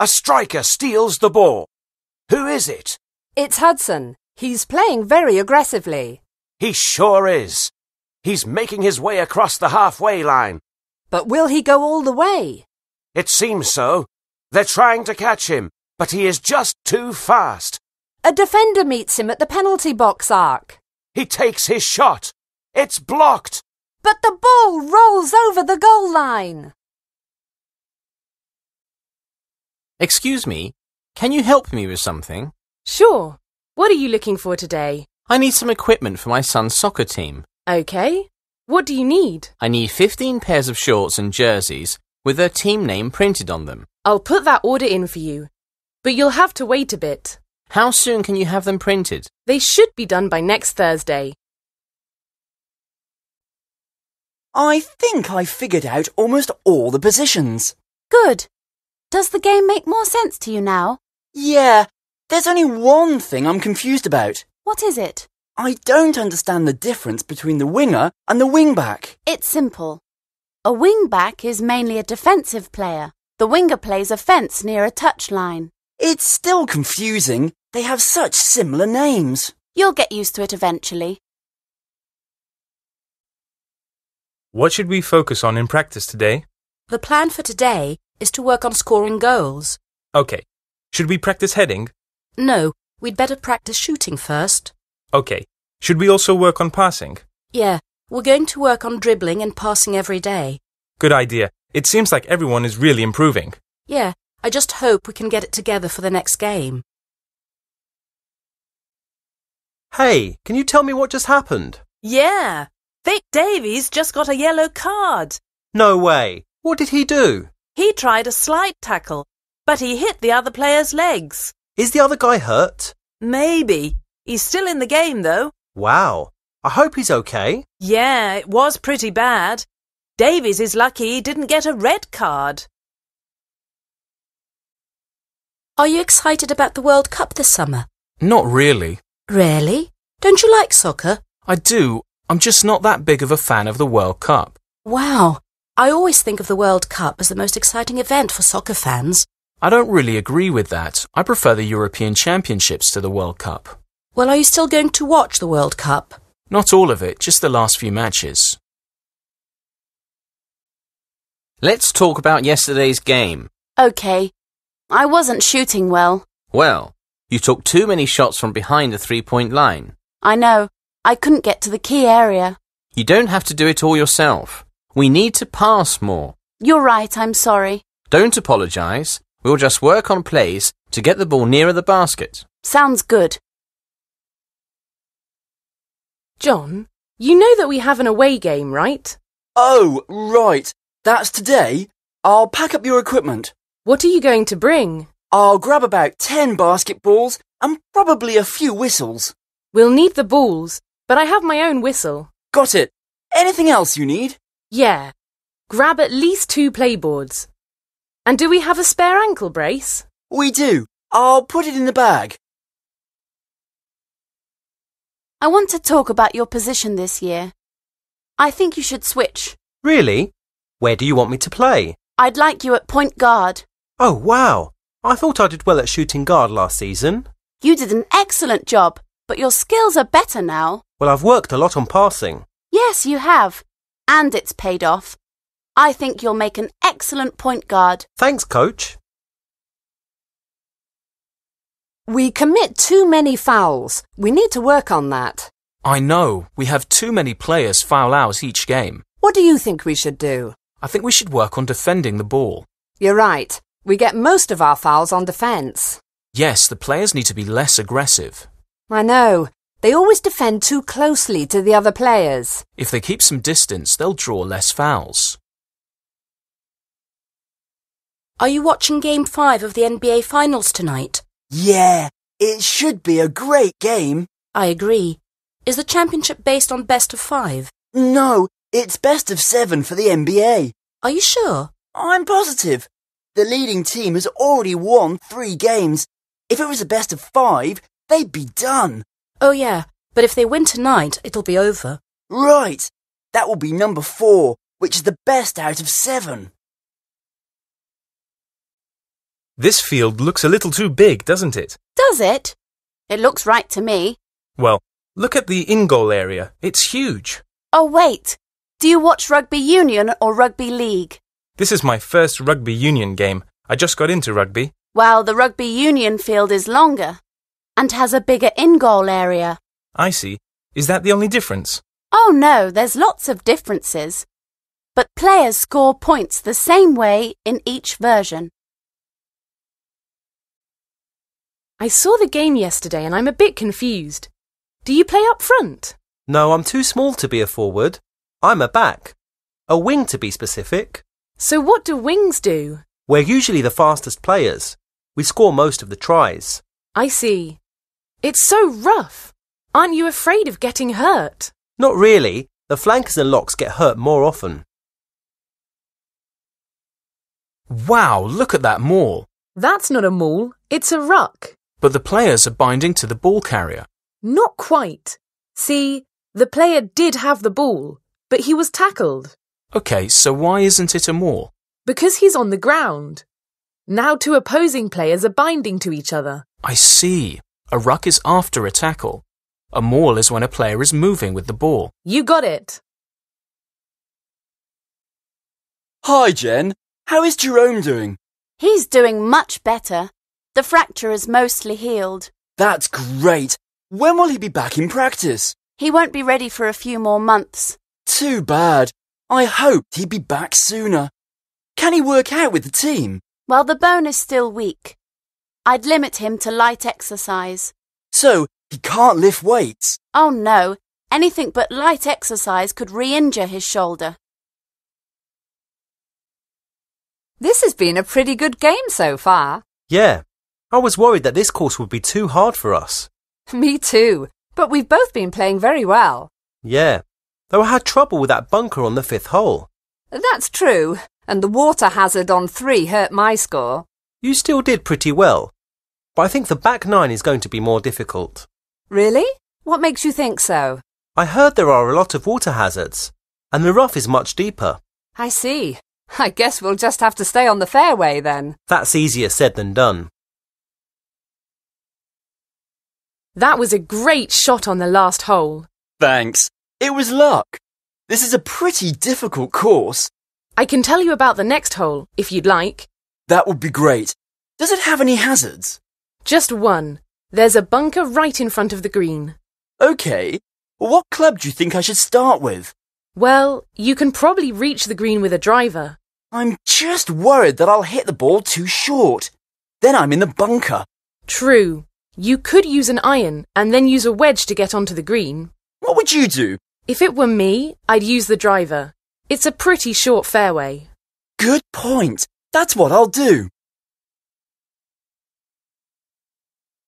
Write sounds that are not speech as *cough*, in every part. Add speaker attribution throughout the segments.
Speaker 1: A striker steals the ball. Who
Speaker 2: is
Speaker 3: it? It's Hudson. He's playing very aggressively.
Speaker 2: He sure is. He's making his way across the halfway line. But will he go all the way? It seems so. They're trying to catch him, but he is just too fast.
Speaker 3: A defender meets him at the penalty box arc. He takes his shot. It's blocked. But the ball rolls over the goal line.
Speaker 4: Excuse me, can you help me with something?
Speaker 5: Sure. What are you looking for today?
Speaker 4: I need some equipment for my son's soccer team.
Speaker 5: Okay. What do you need?
Speaker 4: I need 15 pairs of shorts and jerseys with their team name printed on them.
Speaker 5: I'll put that order in for you, but you'll have to wait a bit.
Speaker 6: How soon can you have them printed?
Speaker 5: They should be done by next Thursday.
Speaker 6: I think I figured out almost all the positions.
Speaker 7: Good. Does the game make more sense to you now?
Speaker 6: Yeah, there's only one thing I'm confused about.
Speaker 7: What is it?
Speaker 6: I don't understand the difference between the winger and the wingback.
Speaker 7: It's simple. A wingback is mainly a defensive player. The winger plays offence near a touchline. It's still
Speaker 6: confusing. They have such similar names.
Speaker 7: You'll get used to it eventually.
Speaker 1: What should we focus on in practice today?
Speaker 7: The plan for
Speaker 8: today is to work on scoring goals.
Speaker 1: Okay. Should we practice heading?
Speaker 8: No, we'd better practice shooting first.
Speaker 1: Okay. Should we also work on passing?
Speaker 8: Yeah, we're going to work on dribbling and passing every day.
Speaker 1: Good idea. It seems like everyone is really improving.
Speaker 8: Yeah, I just hope we can get it together for the next game.
Speaker 9: Hey, can you tell me what just happened?
Speaker 8: Yeah,
Speaker 10: Vic Davies just got a yellow card.
Speaker 9: No way. What did he do?
Speaker 10: He tried a slight tackle, but he hit the other player's legs.
Speaker 9: Is the other guy hurt? Maybe. He's still in the game, though. Wow. I hope he's okay.
Speaker 10: Yeah, it was pretty bad. Davies is lucky he didn't get a red card.
Speaker 8: Are you excited about the World Cup this
Speaker 11: summer? Not really. Really? Don't you like soccer? I do. I'm just not that big of a fan of the World Cup.
Speaker 8: Wow. I always think of the World Cup as the most
Speaker 11: exciting event for soccer fans. I don't really agree with that. I prefer the European Championships to the World Cup. Well, are you still going to watch the World Cup? Not all of it, just the last few matches. Let's talk about
Speaker 4: yesterday's game.
Speaker 7: OK. I wasn't shooting well.
Speaker 4: Well, you took too many shots from behind the three-point line.
Speaker 7: I know. I couldn't get to the key area.
Speaker 4: You don't have to do it all yourself. We need to pass more. You're right,
Speaker 7: I'm sorry.
Speaker 4: Don't apologise. We'll just work on plays to get the ball nearer the basket.
Speaker 7: Sounds good. John, you know
Speaker 6: that we have an away game, right? Oh, right. That's today. I'll pack up your equipment. What are you going to bring? I'll grab about ten basketballs
Speaker 5: and probably a few whistles. We'll need the balls, but I have my own whistle. Got it. Anything else you need? Yeah. Grab at least two playboards.
Speaker 7: And do we have a spare ankle brace? We do. I'll put it in the bag. I want to talk about your position this year. I think you should switch.
Speaker 9: Really? Where do you want me to play? I'd like you at point guard. Oh, wow. I thought I did well at shooting guard last season.
Speaker 7: You did an excellent job, but your skills are better now.
Speaker 9: Well, I've worked a lot on passing.
Speaker 7: Yes, you have and it's paid off. I think you'll make an excellent point
Speaker 3: guard. Thanks, coach. We commit too many fouls. We need to work on that.
Speaker 11: I know. We have too many players foul out each game. What do you think we should do? I think we should work on defending the ball.
Speaker 3: You're right. We get most of our fouls on defence.
Speaker 11: Yes, the players need to be less aggressive.
Speaker 3: I know. They always defend too closely to the other players.
Speaker 11: If they keep some distance, they'll draw less fouls.
Speaker 8: Are you watching Game 5 of the NBA Finals tonight? Yeah, it
Speaker 6: should be a great game. I agree. Is the championship based on best of five? No, it's best of seven for the NBA. Are you sure? I'm positive. The leading team has already won three games. If it was a best of five, they'd be done. Oh, yeah, but if they win tonight, it'll be over. Right! That will be number four, which is the best out of seven.
Speaker 1: This field looks a little too big, doesn't it?
Speaker 6: Does it?
Speaker 7: It looks right to me.
Speaker 1: Well, look at the in-goal area. It's huge.
Speaker 7: Oh, wait. Do you watch rugby union or rugby league?
Speaker 1: This is my first rugby union game. I just got into rugby.
Speaker 7: Well, the rugby union field is longer and has a bigger in-goal area.
Speaker 1: I see. Is that the only difference?
Speaker 7: Oh no, there's lots of differences. But players score points the same way in each version. I saw the game
Speaker 5: yesterday and I'm a bit confused. Do you play up front?
Speaker 9: No, I'm too small to be a forward. I'm a back. A wing to be specific.
Speaker 5: So what do wings do?
Speaker 9: We're usually the fastest players. We score most of the tries.
Speaker 5: I see. It's so rough. Aren't you afraid of getting hurt?
Speaker 9: Not really. The flankers and locks get hurt more often.
Speaker 11: Wow, look at that maul. That's not a maul, it's a ruck. But the players are binding to the ball carrier.
Speaker 5: Not quite. See, the player did have the ball, but he was tackled.
Speaker 11: OK, so why isn't it a maul?
Speaker 5: Because he's on the ground. Now two opposing players are binding to each other.
Speaker 11: I see. A ruck is after a tackle. A maul is when a player is moving with the ball.
Speaker 5: You got
Speaker 6: it.
Speaker 11: Hi, Jen.
Speaker 6: How is Jerome doing?
Speaker 7: He's doing much better. The fracture is mostly healed.
Speaker 6: That's great. When will he be back in practice?
Speaker 7: He won't be ready for a few more months.
Speaker 6: Too bad. I hoped he'd be back sooner. Can he work out with the team?
Speaker 7: Well, the bone is still weak. I'd limit him to light exercise.
Speaker 6: So, he can't lift weights?
Speaker 7: Oh no, anything but light exercise
Speaker 3: could re-injure his shoulder. This has been a pretty good game so far.
Speaker 9: Yeah, I was worried that this course would be too hard for us.
Speaker 3: *laughs* Me too, but we've both been playing very well.
Speaker 9: Yeah, though I had trouble with that bunker on the fifth hole.
Speaker 3: That's true, and the water hazard on three hurt my score.
Speaker 9: You still did pretty well, but I think the back nine is going to be more difficult.
Speaker 3: Really? What makes you think so?
Speaker 9: I heard there are a lot of water hazards, and the rough is much deeper.
Speaker 3: I see. *laughs* I guess we'll just have to stay on the fairway then.
Speaker 9: That's easier said than done.
Speaker 5: That was a great shot on the last hole.
Speaker 9: Thanks. It was
Speaker 5: luck. This is a pretty difficult course. I can tell you about the next hole, if you'd
Speaker 6: like. That would be great. Does it have any hazards? Just one. There's a bunker right in front of the green. OK. What club do you think I should start
Speaker 5: with? Well, you can probably reach the green with a driver. I'm just worried that I'll hit the ball too short. Then I'm in the bunker. True. You could use an iron and then use a wedge to get onto the green. What would you do? If it were me, I'd use the driver. It's a pretty short fairway.
Speaker 6: Good point. That's what I'll
Speaker 1: do.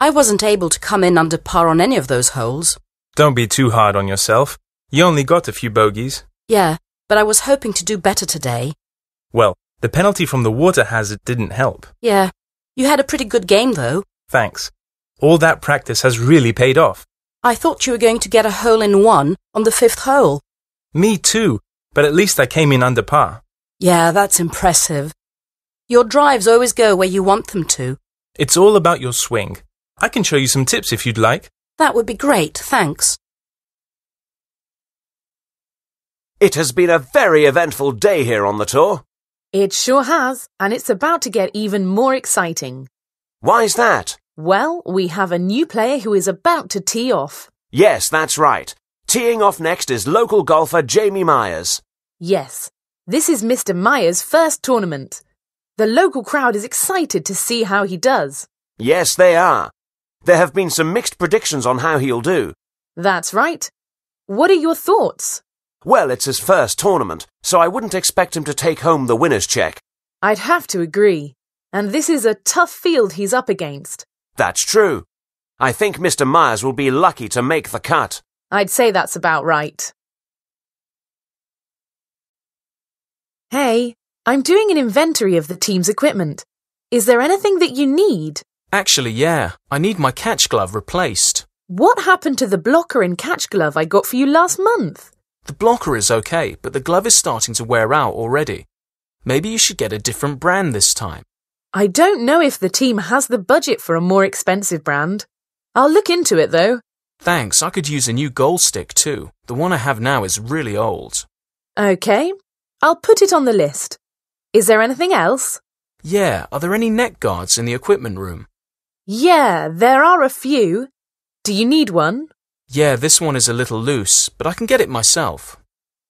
Speaker 8: I wasn't able to come in under par on any of those holes.
Speaker 1: Don't be too hard on yourself. You only got a few bogeys.
Speaker 8: Yeah, but I was hoping to do better today.
Speaker 1: Well, the penalty from the water hazard didn't help.
Speaker 8: Yeah. You had a pretty good game,
Speaker 1: though. Thanks. All that practice has really paid off.
Speaker 8: I thought you were going to get a hole in one on the fifth hole.
Speaker 1: Me too, but at least I came in under par.
Speaker 8: Yeah, that's impressive. Your drives always go where you want them to.
Speaker 1: It's all about your swing. I can show you some tips if you'd like.
Speaker 8: That would be great, thanks.
Speaker 2: It has been a very eventful day here on the tour.
Speaker 8: It sure has, and
Speaker 5: it's about to get even more exciting. Why's that? Well, we have a new player who is about to tee off.
Speaker 2: Yes, that's right. Teeing off next is local golfer Jamie Myers.
Speaker 5: Yes, this is Mr. Myers' first tournament. The local crowd is excited to see how he does.
Speaker 2: Yes, they are. There have been some mixed predictions on how he'll do. That's right. What are your thoughts? Well, it's his first tournament, so I wouldn't expect him to take home the winner's check.
Speaker 5: I'd have to agree. And this is a tough field he's up against.
Speaker 2: That's true. I think Mr. Myers will be lucky to make the cut.
Speaker 5: I'd say that's about right. Hey, I'm doing an inventory of the team's equipment. Is there anything that you need?
Speaker 11: Actually, yeah. I need my catch glove replaced. What happened to the blocker and catch glove I got for you last month? The blocker is okay, but the glove is starting to wear out already. Maybe you should get a different brand this time.
Speaker 5: I don't know if the team has the budget for a more expensive brand. I'll look into it though.
Speaker 11: Thanks, I could use a new goal stick too. The one I have now is really old.
Speaker 5: Okay, I'll put it on the list. Is there anything else?
Speaker 11: Yeah, are there any neck guards in the equipment room?
Speaker 5: Yeah, there are a few. Do you need one?
Speaker 11: Yeah, this one is a little loose, but I can get it myself.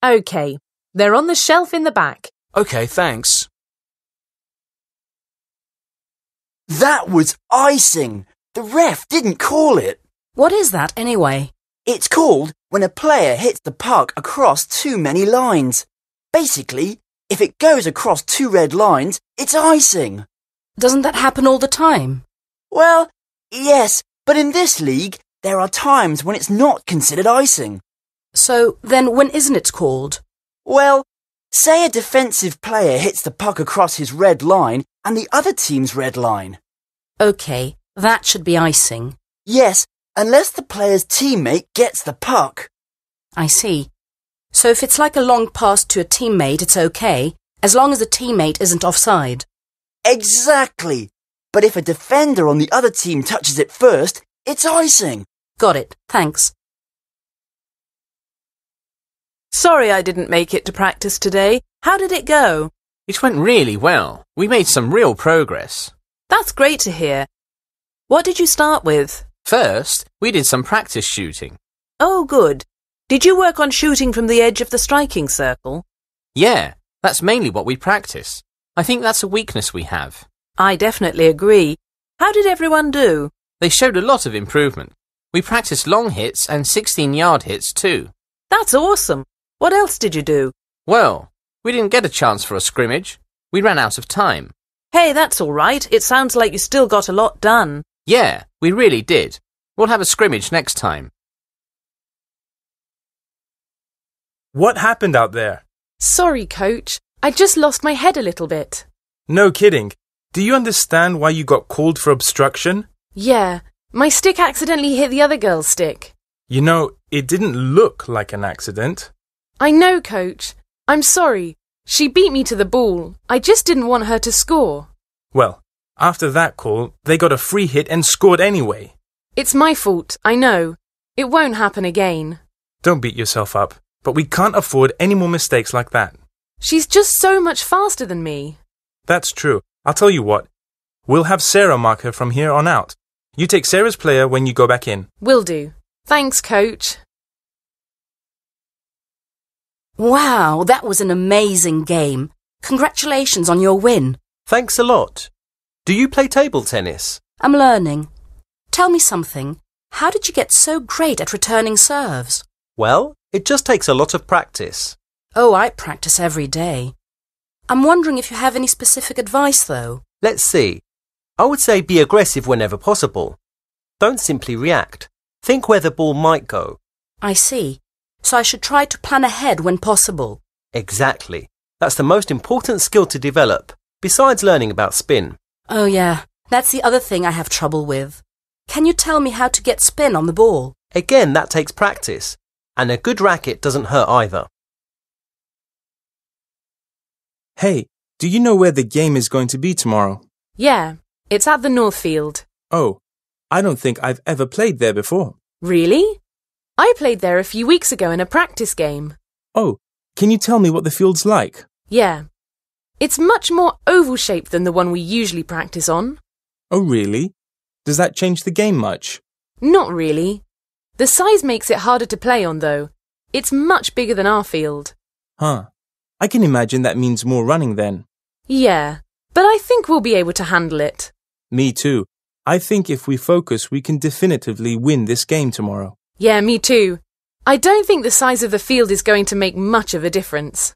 Speaker 5: OK. They're on the shelf in the back.
Speaker 11: OK, thanks.
Speaker 6: That was icing! The ref didn't call it. What is that anyway? It's called when a player hits the puck across too many lines. Basically, if it goes across two red lines, it's icing. Doesn't that happen all the time? Well, yes, but in this league, there are times when it's not considered icing. So then when isn't it called? Well, say a defensive player hits the puck across his red line and the other team's red line. OK, that should be icing. Yes, unless the player's teammate gets the puck. I see.
Speaker 8: So if it's like a long pass to a teammate, it's OK, as long as the teammate isn't offside.
Speaker 6: Exactly. But if a defender on the other team touches it first, it's icing. Got it, thanks.
Speaker 10: Sorry I didn't make it to practice today. How did it go? It went really well. We made
Speaker 4: some real progress.
Speaker 10: That's great to hear.
Speaker 4: What did you start with? First, we did some practice shooting.
Speaker 10: Oh, good. Did you work on shooting from the edge
Speaker 4: of the striking circle? Yeah, that's mainly what we practice. I think that's a weakness we have. I definitely agree. How did everyone do? They showed a lot of improvement. We practiced long hits and 16 yard hits too. That's awesome. What else did you do? Well, we didn't get a chance for a scrimmage. We ran out of time. Hey, that's all right. It sounds like you still got a lot done. Yeah, we really did. We'll have a scrimmage next time.
Speaker 1: What happened out there?
Speaker 5: Sorry, coach. I just lost my head a little bit.
Speaker 1: No kidding. Do you understand why you got called for obstruction?
Speaker 5: Yeah, my stick accidentally hit the other girl's stick.
Speaker 1: You know, it didn't look like an accident.
Speaker 5: I know, coach. I'm sorry. She beat me to the ball. I just didn't want her to score.
Speaker 1: Well, after that call, they got a free hit and scored anyway.
Speaker 5: It's my fault, I know. It won't happen again.
Speaker 1: Don't beat yourself up, but we can't afford any more mistakes like that.
Speaker 5: She's just so much faster than me.
Speaker 1: That's true, I'll tell you what. We'll have Sarah mark her from here on out. You take Sarah's player when you go back in.
Speaker 8: Will do. Thanks, coach. Wow, that was an amazing game. Congratulations on your win. Thanks
Speaker 9: a lot. Do you play table tennis?
Speaker 8: I'm learning. Tell me something. How did you get so great at returning serves?
Speaker 9: Well, it just takes a lot of practice.
Speaker 8: Oh, I practice every day. I'm wondering if you have any specific advice,
Speaker 9: though. Let's see. I would say be aggressive whenever possible. Don't simply react. Think where the ball might go. I see. So I should try to plan ahead when possible. Exactly. That's the most important skill to develop, besides learning about spin.
Speaker 8: Oh, yeah. That's the other thing I have trouble with. Can you tell me how to
Speaker 9: get spin on the ball? Again, that takes practice. And a good racket doesn't hurt either.
Speaker 1: Hey, do you know where the game is going to be tomorrow?
Speaker 5: Yeah, it's at the Northfield.
Speaker 1: Oh, I don't think I've ever played there before.
Speaker 5: Really? I played there a few weeks ago in a practice game.
Speaker 1: Oh, can you tell me what the field's like? Yeah. It's
Speaker 5: much more oval shaped than
Speaker 1: the one we usually practice on. Oh, really? Does that change the game much?
Speaker 5: Not really. The size makes it harder to play on, though. It's much bigger than our
Speaker 1: field. Huh. I can imagine that means more running then.
Speaker 5: Yeah, but I think we'll be able to handle it.
Speaker 1: Me too. I think if we focus, we can definitively win this game tomorrow.
Speaker 5: Yeah, me too. I don't think the size of the field is going to make
Speaker 7: much of a difference.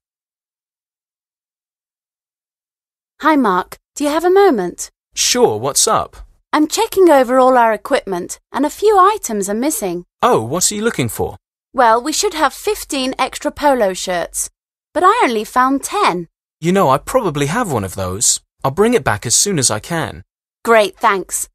Speaker 7: Hi, Mark. Do you have a moment?
Speaker 11: Sure, what's up?
Speaker 7: I'm checking over all our equipment, and a few items are missing.
Speaker 11: Oh, what are you looking for?
Speaker 7: Well, we should have 15 extra polo shirts. But I only found ten.
Speaker 11: You know, I probably have one of those. I'll bring it back as soon as I can.
Speaker 7: Great, thanks.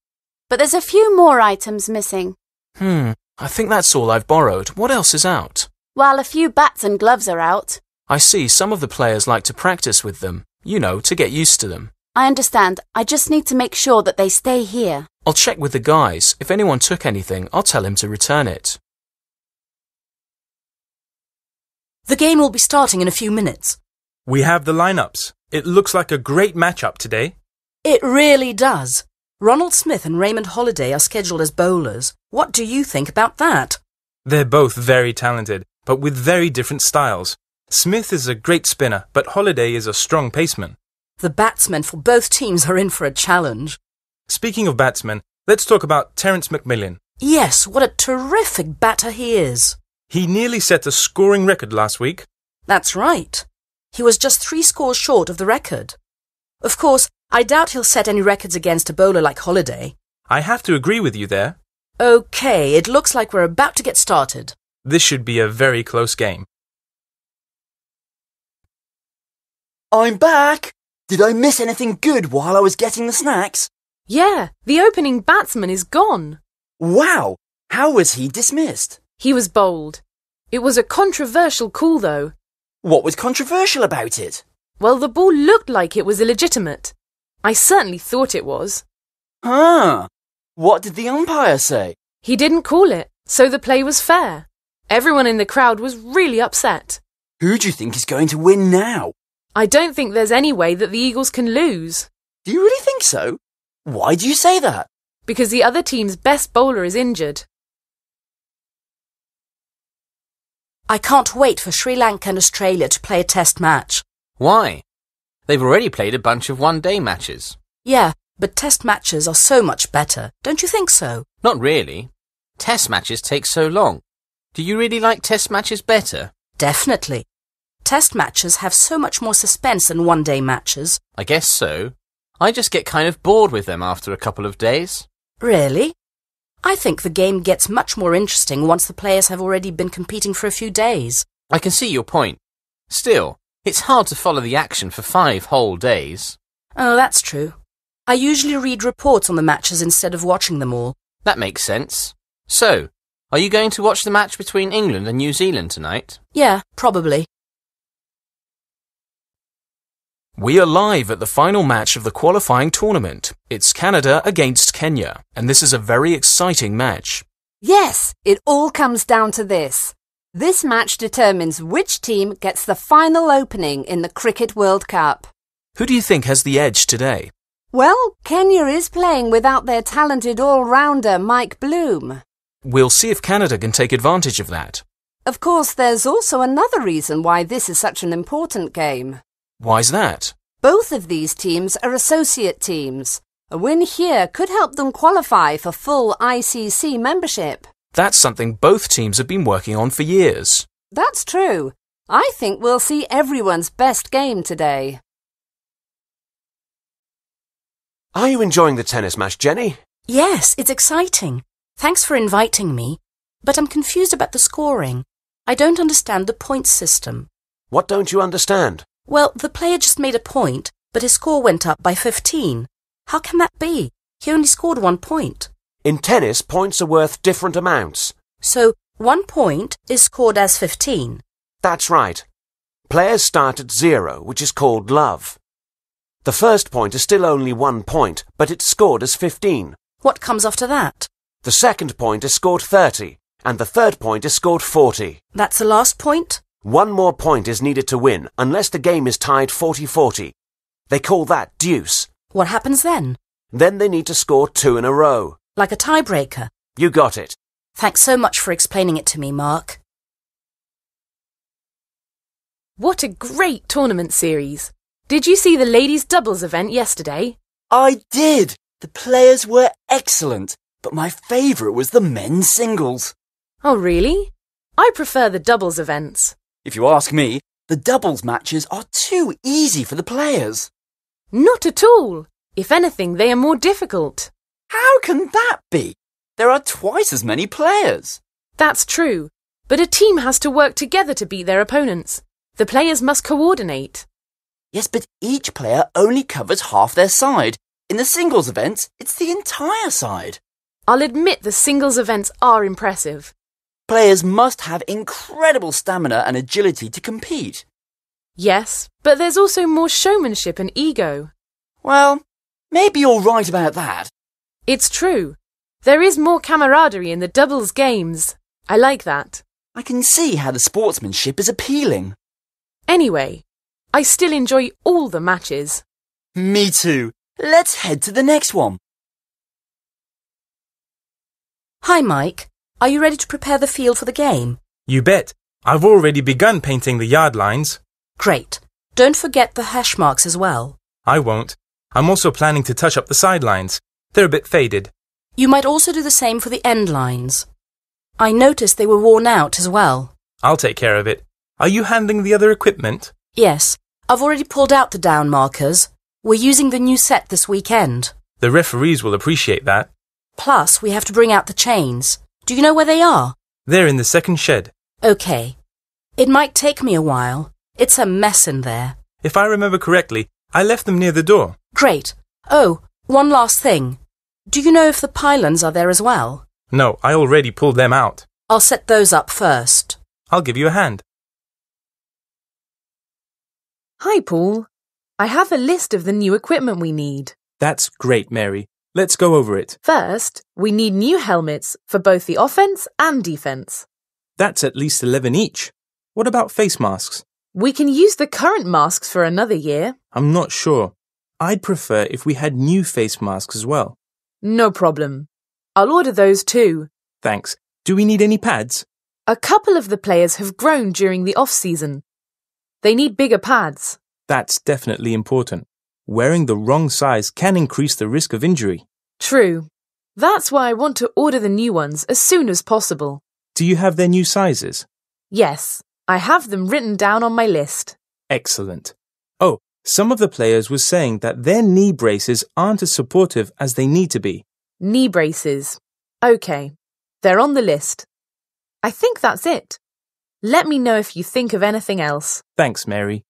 Speaker 7: But there's a few more items missing.
Speaker 11: Hmm, I think that's all I've borrowed. What else is out?
Speaker 7: Well, a few bats and gloves
Speaker 11: are out. I see some of the players like to practice with them, you know, to get used to them.
Speaker 7: I understand. I just need to make sure that they stay here.
Speaker 11: I'll check with the guys. If anyone took anything,
Speaker 1: I'll tell him to return it.
Speaker 7: The
Speaker 8: game will be starting in a few minutes.
Speaker 1: We have the lineups. It looks like a great matchup today.
Speaker 8: It really does. Ronald Smith and Raymond Holliday are scheduled as bowlers. What do you think about that?
Speaker 1: They're both very talented, but with very different styles. Smith is a great spinner, but Holliday is a strong paceman.
Speaker 8: The batsmen for both
Speaker 1: teams are in for a challenge. Speaking of batsmen, let's talk about Terence McMillan. Yes, what a terrific batter he is. He nearly set a scoring record last week.
Speaker 8: That's right. He was just three scores short of the record. Of course, I doubt he'll set any records against a bowler like Holiday.
Speaker 1: I have to agree with you there.
Speaker 8: OK, it looks like we're about to get started.
Speaker 1: This should be a very close game.
Speaker 6: I'm back! Did I miss anything good while I was getting the snacks? Yeah, the opening batsman is gone. Wow!
Speaker 5: How was he dismissed? He was bold. It was a controversial call, though. What was controversial about it? Well, the ball looked like it was illegitimate. I certainly thought it was. Huh? what did the umpire say? He didn't call it, so the play was fair. Everyone in the crowd was really upset.
Speaker 6: Who do you think is going to win now?
Speaker 5: I don't think there's any way that the Eagles can lose. Do you really think so? Why do you say that? Because the other team's best bowler is injured.
Speaker 8: I can't wait for Sri Lanka
Speaker 4: and Australia to
Speaker 8: play a test match.
Speaker 4: Why? They've already played a bunch of one day matches.
Speaker 8: Yeah, but test matches are so much better, don't you think so?
Speaker 4: Not really. Test matches take so long. Do you really like test matches better? Definitely.
Speaker 8: Test matches have so much more suspense than one day matches.
Speaker 4: I guess so. I just get kind of bored with them after a couple of days.
Speaker 8: Really? I think the game gets much more interesting once the players have already been competing for a few days.
Speaker 4: I can see your point. Still, it's hard to follow the action for five whole days.
Speaker 8: Oh, that's true. I usually read reports on the matches instead of watching them all. That
Speaker 4: makes sense. So, are you going to watch the match between England and New Zealand tonight?
Speaker 8: Yeah, probably.
Speaker 11: We are live at the final match of the qualifying tournament. It's Canada against Kenya, and this is a very exciting match.
Speaker 3: Yes, it all comes down to this. This match determines which team gets the final opening in the Cricket World Cup.
Speaker 11: Who do you think has the edge today?
Speaker 3: Well, Kenya is playing without their talented all-rounder Mike Bloom.
Speaker 11: We'll see if Canada can take advantage of that.
Speaker 3: Of course, there's also another reason why this is such an important game.
Speaker 11: Why's that?
Speaker 3: Both of these teams are associate teams. A win here could help them qualify for full ICC membership.
Speaker 11: That's something both teams have been working on for years.
Speaker 3: That's true. I think we'll see everyone's best game today.
Speaker 2: Are you enjoying the tennis match, Jenny?
Speaker 3: Yes, it's exciting. Thanks for
Speaker 8: inviting me. But I'm confused about the scoring. I don't understand the points system. What don't you understand? Well, the player just made a point, but his score went up by 15.
Speaker 2: How can that be? He only scored one point. In tennis, points are worth different amounts. So, one point is scored as 15. That's right. Players start at zero, which is called love. The first point is still only one point, but it's scored as 15. What comes after that? The second point is scored 30, and the third point is scored 40. That's the last point? One more point is needed to win, unless the game is tied 40-40. They call that deuce. What happens then? Then they need to score two in a row. Like a tiebreaker. You got
Speaker 8: it. Thanks so much for explaining it to me, Mark.
Speaker 5: What a great tournament series. Did you see the ladies' doubles event yesterday?
Speaker 6: I did. The players were excellent, but my favourite was the men's singles. Oh, really?
Speaker 5: I prefer the doubles events.
Speaker 6: If you ask me, the doubles matches are too easy for the players. Not at all. If anything, they are more difficult. How can that be? There are twice as many players.
Speaker 5: That's true. But a team has to work together to beat their opponents. The players must coordinate.
Speaker 6: Yes, but each player only covers half their side. In the singles events, it's the entire side.
Speaker 5: I'll admit the singles events
Speaker 6: are impressive. Players must have incredible stamina and agility to compete.
Speaker 5: Yes, but there's also more showmanship and ego. Well, maybe you're right about that. It's true. There is more camaraderie in the doubles games. I like that.
Speaker 6: I can see how the sportsmanship is appealing.
Speaker 5: Anyway, I still enjoy all the matches. Me too.
Speaker 8: Let's head to the next one. Hi, Mike.
Speaker 1: Are you ready to prepare the field for the game? You bet. I've already begun painting the yard lines. Great. Don't forget the hash marks as well. I won't. I'm also planning to touch up the sidelines. They're a bit faded.
Speaker 8: You might also do the same for the end lines. I noticed they were worn out as well.
Speaker 1: I'll take care of it. Are you handling the other equipment?
Speaker 8: Yes. I've already pulled out the down markers. We're using the new set
Speaker 1: this weekend. The referees will appreciate that.
Speaker 8: Plus, we have to bring out the chains. Do you know where they are?
Speaker 1: They're in the second shed.
Speaker 8: Okay. It might take me a while. It's a mess in there.
Speaker 1: If I remember correctly, I left them near the door.
Speaker 8: Great. Oh, one last thing. Do you know if the pylons are there as well?
Speaker 1: No, I already pulled them out.
Speaker 8: I'll set those up first.
Speaker 1: I'll give you a hand.
Speaker 5: Hi, Paul. I have a list of the new equipment we need.
Speaker 1: That's great, Mary. Let's go over it.
Speaker 5: First, we need new helmets for both the offense and defense.
Speaker 1: That's at least 11 each. What about face masks?
Speaker 5: We can use the current masks for another year.
Speaker 1: I'm not sure. I'd prefer if we had new face masks as well.
Speaker 5: No problem. I'll order those too.
Speaker 1: Thanks. Do we need any pads?
Speaker 5: A couple of the players have grown during the off season. They need bigger pads.
Speaker 1: That's definitely important wearing the wrong size can increase the risk of injury.
Speaker 5: True. That's why I want to order the new ones as soon as possible.
Speaker 1: Do you have their new sizes?
Speaker 5: Yes, I have them written down on my list.
Speaker 1: Excellent. Oh, some of the players were saying that their knee braces aren't as supportive as they need to be.
Speaker 5: Knee braces. OK, they're on the list. I think that's it. Let me know if you think of anything else.
Speaker 1: Thanks, Mary.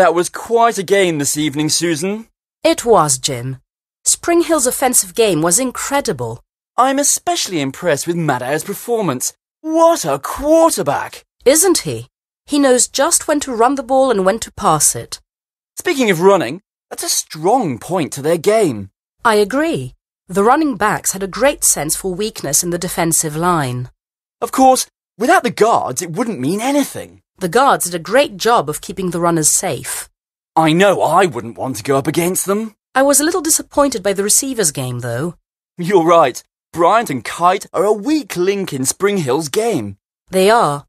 Speaker 1: That was quite
Speaker 6: a game this evening, Susan. It was, Jim. Spring Hill's offensive game was incredible. I'm especially impressed with Maddow's performance. What a quarterback!
Speaker 8: Isn't he? He knows just when to run the ball and when to pass it. Speaking of running, that's a strong point to their game. I agree. The running backs had a great sense for weakness in the defensive line. Of course, without the guards, it wouldn't mean anything. The guards did a great job of keeping the runners safe. I
Speaker 6: know I wouldn't want to go up against them. I was a little disappointed by the receivers game, though. You're right. Bryant and Kite are a weak link in Spring Hill's game. They are.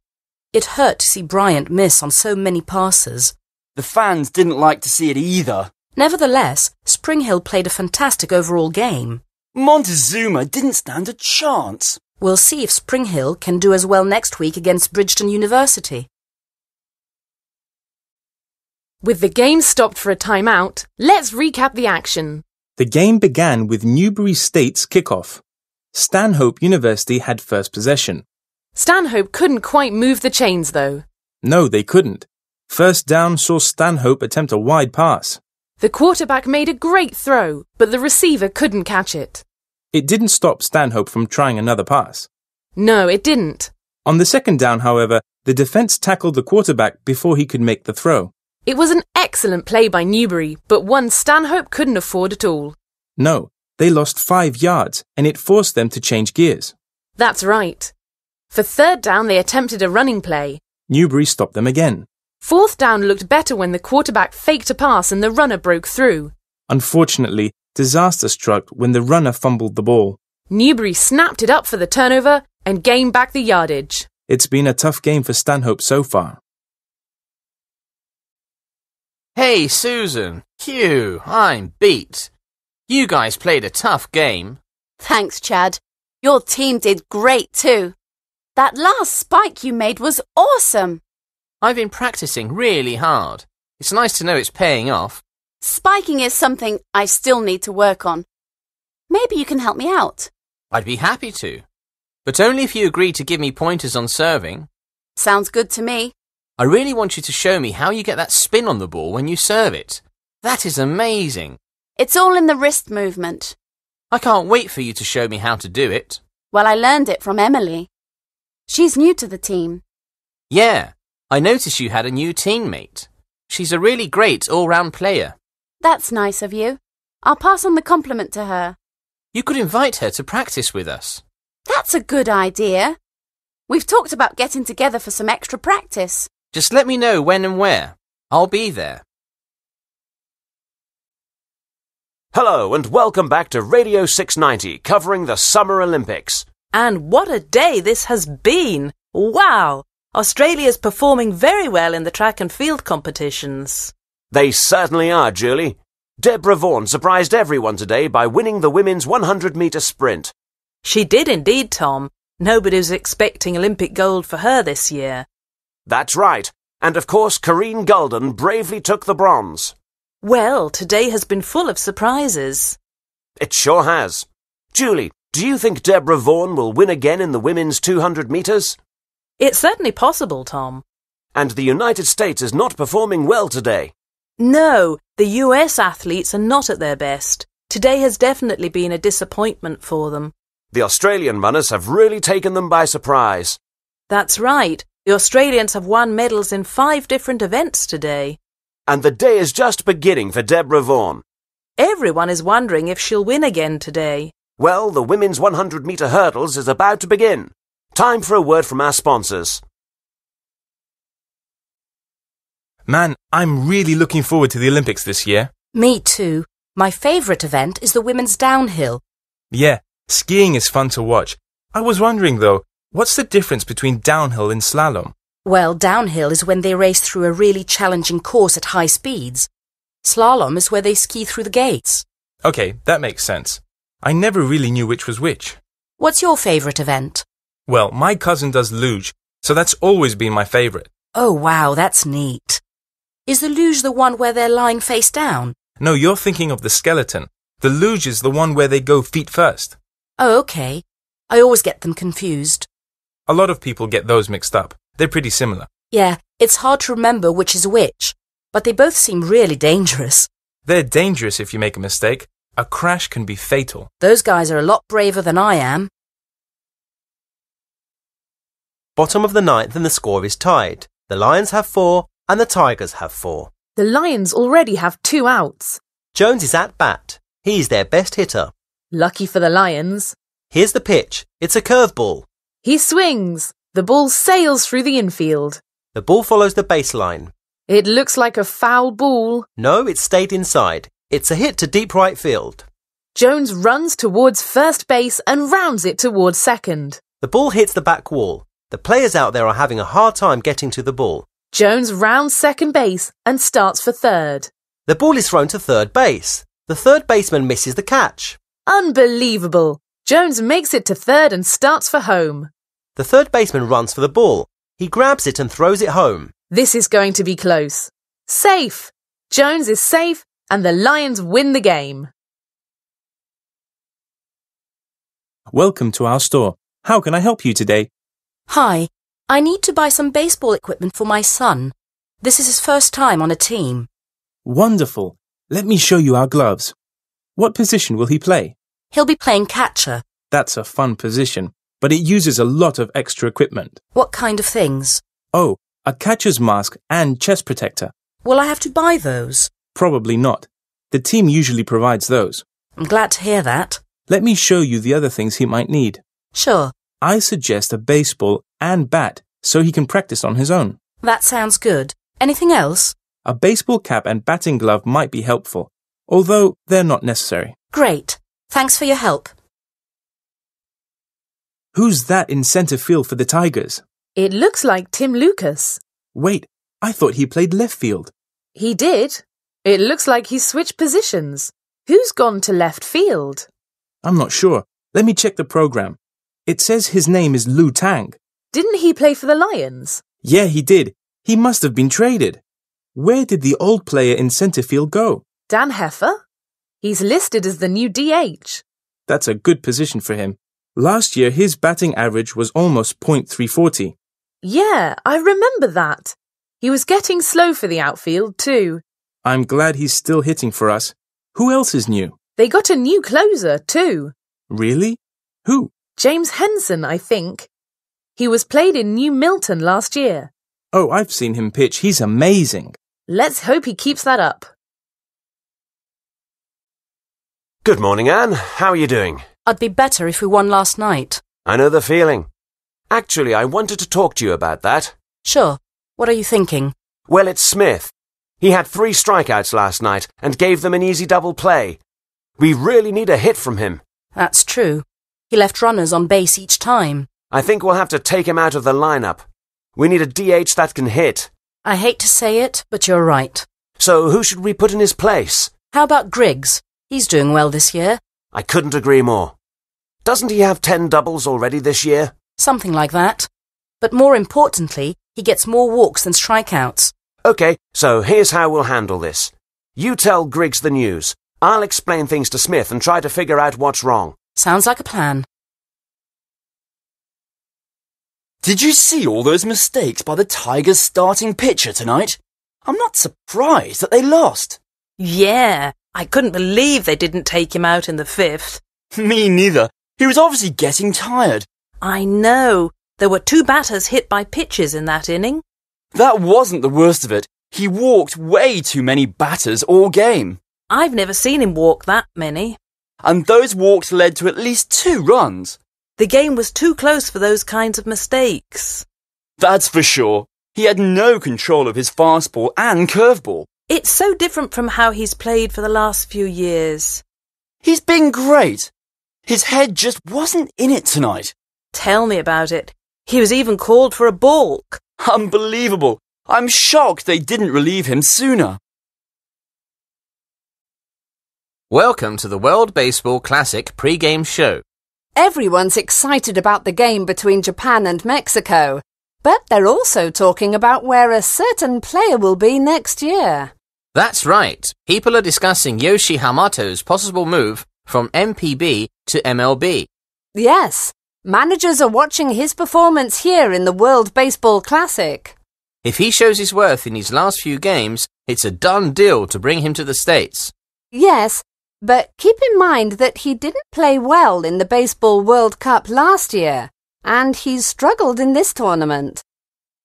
Speaker 8: It hurt to see Bryant miss on so many passes. The fans didn't like to see it either. Nevertheless, Spring Hill played a fantastic overall game. Montezuma didn't stand a chance. We'll see if Spring Hill can do as well next week against Bridgeton University. With the game stopped
Speaker 5: for a timeout, let's recap the action.
Speaker 1: The game began with Newbury State's kickoff. Stanhope University had first possession.
Speaker 5: Stanhope couldn't quite move the chains, though.
Speaker 1: No, they couldn't. First down saw Stanhope attempt a wide pass.
Speaker 5: The quarterback made a great throw, but the receiver couldn't catch it.
Speaker 1: It didn't stop Stanhope from trying another pass.
Speaker 5: No, it didn't.
Speaker 1: On the second down, however, the defense tackled the quarterback before he could make the throw.
Speaker 5: It was an excellent play by Newbury, but one Stanhope couldn't afford at all.
Speaker 1: No, they lost five yards, and it forced them to change gears.
Speaker 5: That's right. For third down, they attempted a running play.
Speaker 1: Newbury stopped them again.
Speaker 5: Fourth down looked better when the quarterback faked a pass and the runner broke through.
Speaker 1: Unfortunately, disaster struck when the runner fumbled the ball.
Speaker 5: Newbury snapped it up for the turnover and gained back the yardage.
Speaker 1: It's been a tough game for Stanhope so far.
Speaker 4: Hey Susan, Hugh, I'm beat. You guys played a tough game.
Speaker 7: Thanks, Chad. Your team did great too. That last spike you made
Speaker 4: was awesome. I've been practicing really hard. It's nice to know it's paying off.
Speaker 7: Spiking is something I still need to work on. Maybe you can help me
Speaker 4: out. I'd be happy to. But only if you agree to give me pointers on serving. Sounds good to me. I really want you to show me how you get that spin on the ball when you serve it. That is amazing. It's all in the wrist movement. I can't wait for you to show me how to do it.
Speaker 7: Well, I learned it from Emily. She's new to the team.
Speaker 4: Yeah, I noticed you had a new teammate. She's a really great all-round player.
Speaker 7: That's nice of you. I'll pass on the compliment to her.
Speaker 4: You could invite her to practice with us.
Speaker 7: That's a good idea. We've talked about getting together for some extra practice.
Speaker 4: Just let me know when and where. I'll be there.
Speaker 2: Hello and welcome back to Radio 690 covering the Summer Olympics. And what a day this has been! Wow!
Speaker 10: Australia's performing very well in the track and field competitions.
Speaker 2: They certainly are, Julie. Deborah Vaughan surprised everyone today by winning the women's 100 metre sprint.
Speaker 10: She did indeed, Tom. Nobody was expecting Olympic gold for her this
Speaker 2: year. That's right. And of course, Kareen Gulden bravely took the bronze. Well, today has been full of surprises. It sure has. Julie, do you think Deborah Vaughan will win again in the women's 200 metres? It's certainly possible, Tom. And the United States is not performing well today.
Speaker 10: No, the US athletes are not at their best. Today has definitely been a disappointment
Speaker 2: for them. The Australian runners have really taken them by surprise. That's right. The Australians have won medals in five different events today. And the day is just beginning for Deborah Vaughan.
Speaker 10: Everyone is wondering if she'll win again today.
Speaker 2: Well, the women's 100 metre hurdles is about to begin. Time for a word from our sponsors.
Speaker 1: Man, I'm really looking forward to the Olympics this year.
Speaker 8: Me too. My favourite event is the women's downhill.
Speaker 1: Yeah, skiing is fun to watch. I was wondering though, What's the difference between downhill and slalom?
Speaker 8: Well, downhill is when they race through a really challenging course at high speeds. Slalom is where they ski through the gates.
Speaker 1: Okay, that makes sense. I never really knew which was which.
Speaker 8: What's your favourite event?
Speaker 1: Well, my cousin does luge, so that's always been my favourite.
Speaker 8: Oh, wow, that's neat. Is the luge the one where they're lying face down?
Speaker 1: No, you're thinking of the skeleton. The luge is the one where they go feet first.
Speaker 8: Oh, okay. I always get them confused.
Speaker 1: A lot of people get those mixed up. They're pretty similar.
Speaker 8: Yeah, it's hard to remember which is which, but they both seem really dangerous.
Speaker 1: They're dangerous if you make a mistake. A crash can be fatal.
Speaker 8: Those guys are a lot braver than I am.
Speaker 1: Bottom of the ninth and
Speaker 9: the score is tied. The Lions have four and the Tigers have four. The Lions already have two outs. Jones is at bat. He's their best hitter. Lucky for the Lions. Here's the pitch. It's a curveball. He swings. The ball sails through the infield. The ball follows the baseline. It looks like a foul ball. No, it stayed inside. It's a hit to deep right field. Jones runs towards first base and rounds it towards second. The ball hits the back wall. The players out there are having a hard time getting to the ball. Jones rounds second base and starts for third. The ball is thrown to third base. The third baseman misses the catch. Unbelievable! Jones makes it to third and starts for home. The third baseman runs for the ball. He grabs it and throws it home.
Speaker 5: This is going to be close. Safe! Jones is safe and the Lions win the game.
Speaker 1: Welcome to our store. How can I help you today?
Speaker 8: Hi, I need to buy some baseball equipment for my son. This is his first time on a team.
Speaker 1: Wonderful. Let me show you our gloves. What position will he play?
Speaker 8: He'll be playing catcher.
Speaker 1: That's a fun position, but it uses a lot of extra equipment. What kind of things? Oh, a catcher's mask and chest protector. Will I have to buy those? Probably not. The team usually provides those. I'm glad to hear that. Let me show you the other things he might need. Sure. I suggest a baseball and bat so he can practice on his own. That sounds good. Anything else? A baseball cap and batting glove might be helpful, although they're not necessary.
Speaker 8: Great. Thanks for your help.
Speaker 1: Who's that in centre field for the Tigers?
Speaker 8: It looks like
Speaker 1: Tim Lucas. Wait, I thought he played left field.
Speaker 5: He did. It looks like he's switched positions. Who's gone to left field?
Speaker 1: I'm not sure. Let me check the program. It says his name is Lu Tang.
Speaker 5: Didn't he play for the Lions?
Speaker 1: Yeah, he did. He must have been traded. Where did the old player in centre field go?
Speaker 5: Dan Heffer? He's listed as the new DH.
Speaker 1: That's a good position for him. Last year, his batting average was almost .340.
Speaker 5: Yeah, I remember that. He was getting slow for the outfield, too.
Speaker 1: I'm glad he's still hitting for us. Who else is new?
Speaker 5: They got a new closer, too. Really? Who? James Henson, I think. He was played in New Milton last year.
Speaker 1: Oh, I've seen him pitch. He's amazing.
Speaker 5: Let's hope he keeps that up.
Speaker 1: Good morning, Anne. How are you doing?
Speaker 2: I'd be better if we won last night. I know the feeling. Actually, I wanted to talk to you about that. Sure. What are you thinking? Well, it's Smith. He had three strikeouts last night and gave them an easy double play. We really need a hit from him. That's true.
Speaker 8: He left runners on base each time.
Speaker 2: I think we'll have to take him out of the lineup. We need a DH that can hit. I hate to say it, but you're right. So who should we put in his place? How about Griggs? He's doing well this year. I couldn't agree more. Doesn't he have ten doubles already this year? Something like that. But more importantly, he gets more walks than strikeouts. OK, so here's how we'll handle this. You tell Griggs the news. I'll explain things to Smith and try to figure out what's wrong. Sounds like a
Speaker 6: plan. Did you see all those mistakes by the Tigers' starting pitcher tonight? I'm not surprised that they lost.
Speaker 10: Yeah, I couldn't believe they didn't take him out in the fifth.
Speaker 6: *laughs* Me neither. He was obviously getting tired. I know. There were two batters
Speaker 10: hit by pitches in
Speaker 6: that inning. That wasn't the worst of it. He walked way too many batters all game. I've never seen him walk that many. And those walks led to at least
Speaker 10: two runs. The game was too close for those kinds of mistakes. That's for
Speaker 6: sure. He had no control of his fastball and curveball.
Speaker 10: It's so different from how he's played for the last few years. He's been great. His head just wasn't in it tonight. Tell me about it.
Speaker 6: He was even called for a balk.
Speaker 4: Unbelievable. I'm shocked they didn't relieve him sooner. Welcome to the World Baseball Classic pre-game show.
Speaker 3: Everyone's excited about the game between Japan and Mexico, but they're also talking about where a certain player will be next year.
Speaker 4: That's right, people are discussing Yoshi Hamato's possible move from MPB to MLB.
Speaker 3: Yes, managers are watching his performance here in the World Baseball Classic.
Speaker 4: If he shows his worth in his last few games, it's a done deal to bring him to the States.
Speaker 3: Yes, but keep in mind that he didn't play well in the Baseball World Cup last year, and he's struggled in this tournament.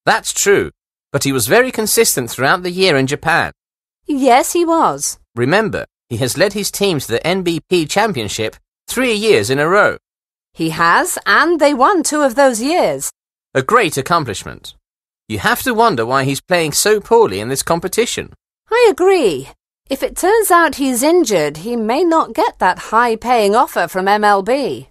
Speaker 4: That's true, but he was very consistent throughout the year in Japan. Yes, he was. Remember, he has led his team to the NBP Championship three years in a row. He has, and they won two of those years. A great accomplishment. You have to wonder why he's playing so poorly in this competition.
Speaker 3: I agree. If it turns out he's injured, he may not get that high paying offer from MLB.